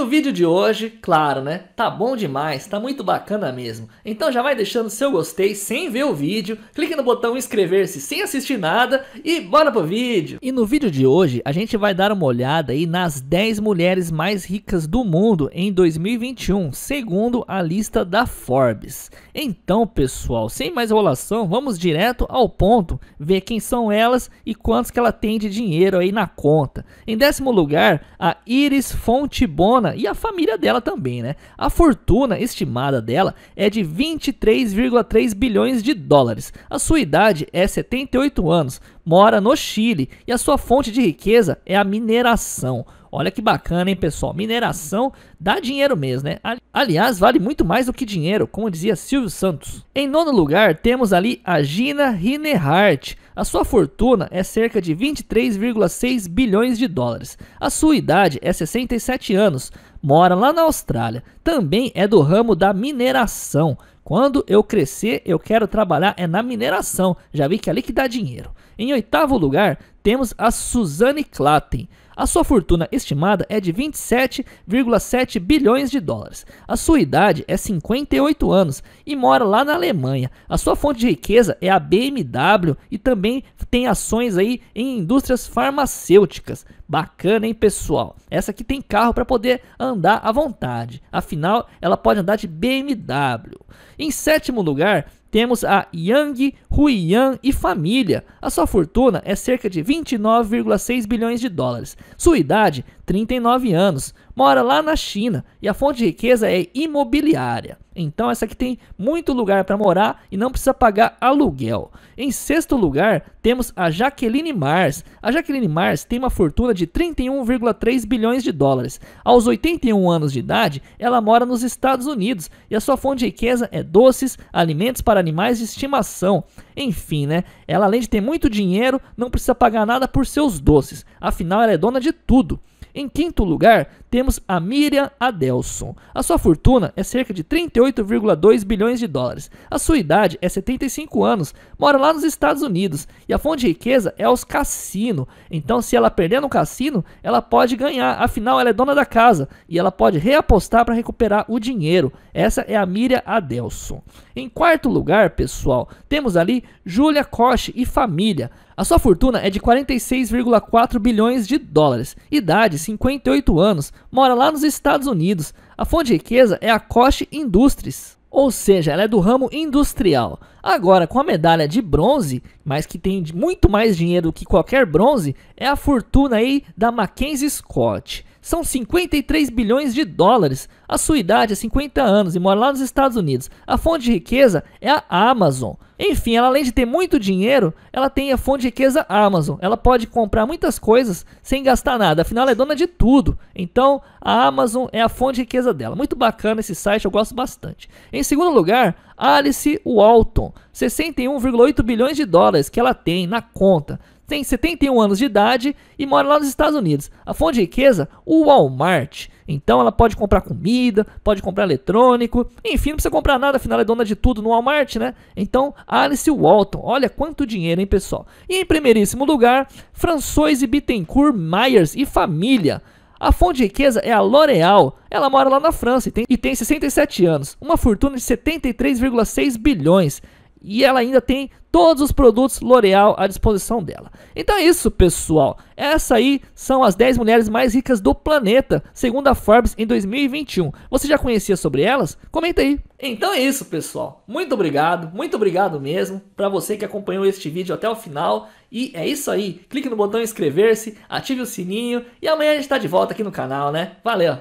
o vídeo de hoje, claro, né? Tá bom demais, tá muito bacana mesmo. Então já vai deixando seu gostei sem ver o vídeo, clique no botão inscrever-se sem assistir nada e bora pro vídeo. E no vídeo de hoje, a gente vai dar uma olhada aí nas 10 mulheres mais ricas do mundo em 2021, segundo a lista da Forbes. Então, pessoal, sem mais enrolação, vamos direto ao ponto, ver quem são elas e quantos que ela tem de dinheiro aí na conta. Em décimo lugar, a Iris Fontibona Fortuna e a família dela também, né? A fortuna estimada dela é de 23,3 bilhões de dólares. A sua idade é 78 anos, mora no Chile e a sua fonte de riqueza é a mineração. Olha que bacana, hein, pessoal? Mineração dá dinheiro mesmo, né? Aliás, vale muito mais do que dinheiro, como dizia Silvio Santos. Em nono lugar, temos ali a Gina Rinehart. A sua fortuna é cerca de 23,6 bilhões de dólares. A sua idade é 67 anos mora lá na Austrália. Também é do ramo da mineração. Quando eu crescer, eu quero trabalhar é na mineração. Já vi que é ali que dá dinheiro. Em oitavo lugar, temos a Suzanne Claten. A sua fortuna estimada é de 27,7 bilhões de dólares. A sua idade é 58 anos e mora lá na Alemanha. A sua fonte de riqueza é a BMW e também tem ações aí em indústrias farmacêuticas. Bacana, hein, pessoal? Essa aqui tem carro para poder andar à vontade. Afinal, ela pode andar de BMW. Em sétimo lugar, temos a Yang, Huiyang e família. A sua fortuna é cerca de 29,6 bilhões de dólares. Sua idade 39 anos, mora lá na China e a fonte de riqueza é imobiliária. Então essa aqui tem muito lugar para morar e não precisa pagar aluguel. Em sexto lugar, temos a Jaqueline Mars. A Jaqueline Mars tem uma fortuna de 31,3 bilhões de dólares. Aos 81 anos de idade, ela mora nos Estados Unidos e a sua fonte de riqueza é doces, alimentos para animais de estimação. Enfim, né? Ela além de ter muito dinheiro, não precisa pagar nada por seus doces. Afinal, ela é dona de tudo. Em quinto lugar, temos a Miriam Adelson. A sua fortuna é cerca de 38,2 bilhões de dólares. A sua idade é 75 anos, mora lá nos Estados Unidos e a fonte de riqueza é os cassinos. Então, se ela perder no cassino, ela pode ganhar, afinal, ela é dona da casa e ela pode reapostar para recuperar o dinheiro. Essa é a Miriam Adelson. Em quarto lugar, pessoal, temos ali Júlia Koch e família. A sua fortuna é de 46,4 bilhões de dólares, idade 58 anos, mora lá nos Estados Unidos. A fonte de riqueza é a Koch Industries, ou seja, ela é do ramo industrial. Agora, com a medalha de bronze, mas que tem muito mais dinheiro que qualquer bronze, é a fortuna aí da Mackenzie Scott são 53 bilhões de dólares. A sua idade é 50 anos e mora lá nos Estados Unidos. A fonte de riqueza é a Amazon. Enfim, ela além de ter muito dinheiro, ela tem a fonte de riqueza Amazon. Ela pode comprar muitas coisas sem gastar nada, afinal ela é dona de tudo. Então, a Amazon é a fonte de riqueza dela. Muito bacana esse site, eu gosto bastante. Em segundo lugar, Alice Walton, 61,8 bilhões de dólares que ela tem na conta tem 71 anos de idade e mora lá nos Estados Unidos. A fonte de riqueza, o Walmart. Então ela pode comprar comida, pode comprar eletrônico, enfim, não precisa comprar nada, afinal ela é dona de tudo no Walmart, né? Então, Alice Walton, olha quanto dinheiro, hein, pessoal? E em primeiríssimo lugar, François Bittencourt Myers e família. A fonte de riqueza é a L'Oréal. Ela mora lá na França e tem, e tem 67 anos, uma fortuna de 73,6 bilhões e ela ainda tem todos os produtos L'Oréal à disposição dela. Então é isso, pessoal. Essa aí são as 10 mulheres mais ricas do planeta, segundo a Forbes em 2021. Você já conhecia sobre elas? Comenta aí. Então é isso, pessoal. Muito obrigado, muito obrigado mesmo para você que acompanhou este vídeo até o final. E é isso aí. Clique no botão inscrever-se, ative o sininho e amanhã a gente está de volta aqui no canal, né? Valeu!